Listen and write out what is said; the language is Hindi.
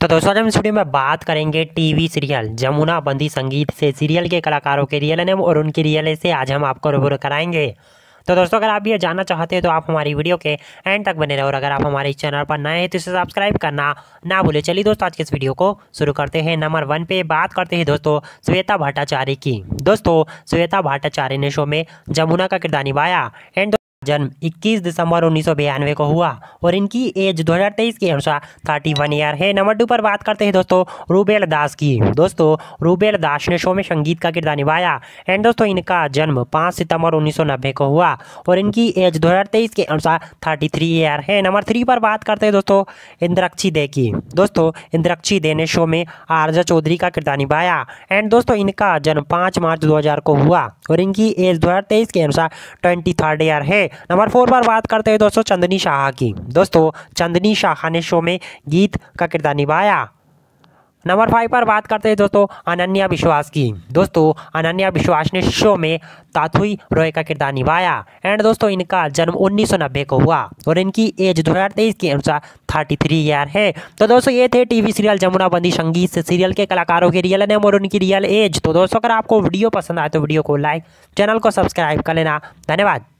तो दोस्तों आज हम इस वीडियो में बात करेंगे टीवी सीरियल जमुना बंदी संगीत से सीरियल के कलाकारों के रियल नेम और उनकी रियल से आज हम आपको रूबरू कराएंगे तो दोस्तों अगर आप ये जानना चाहते हो तो आप हमारी वीडियो के एंड तक बने रहो और अगर आप हमारे चैनल पर नए हैं तो इसे सब्सक्राइब करना ना भूलें चलिए दोस्तों आज के इस वीडियो को शुरू करते हैं नंबर वन पे बात करते हैं दोस्तों श्वेता भट्टाचार्य की दोस्तों श्वेता भट्टाचार्य ने शो में जमुना का किरदार निभाया एंड जन्म 21 दिसंबर उन्नीस को हुआ और इनकी एज 2023 के अनुसार 31 ईयर है नंबर टू पर बात करते हैं दोस्तों रूबेल दास की दोस्तों रूबेल दास ने शो में संगीत का किरदार निभाया एंड दोस्तों इनका जन्म 5 सितंबर नब्बे को हुआ और इनकी एज 2023 के अनुसार 33 ईयर है नंबर थ्री पर बात करते हैं दोस्तों इंद्राक्षी दे की दोस्तों इंद्राक्षी दे ने शो में आरजा चौधरी का किरदार निभाया एंड दोस्तों इनका जन्म पाँच मार्च दो को हुआ और इनकी एज दो के अनुसार ट्वेंटी थर्ड ईयर है नंबर फोर पर बात करते हैं दोस्तों चंदनी शाह की दोस्तों चंदनी शाह ने शो में गीत का किरदार निभाया नंबर फाइव पर बात करते हैं दोस्तों अनन्या विश्वास की दोस्तों अनन्या विश्वास ने शो में ताथुई रॉय का किरदार निभाया एंड दोस्तों इनका जन्म उन्नीस को हुआ और इनकी एज दो के अनुसार 33 थ्री ईयर है तो दोस्तों ये थे टीवी सीरियल जमुनाबंदी संगीत से सीरियल के कलाकारों के रियल नेम और उनकी रियल एज तो दोस्तों अगर आपको वीडियो पसंद आए तो वीडियो को लाइक चैनल को सब्सक्राइब कर लेना धन्यवाद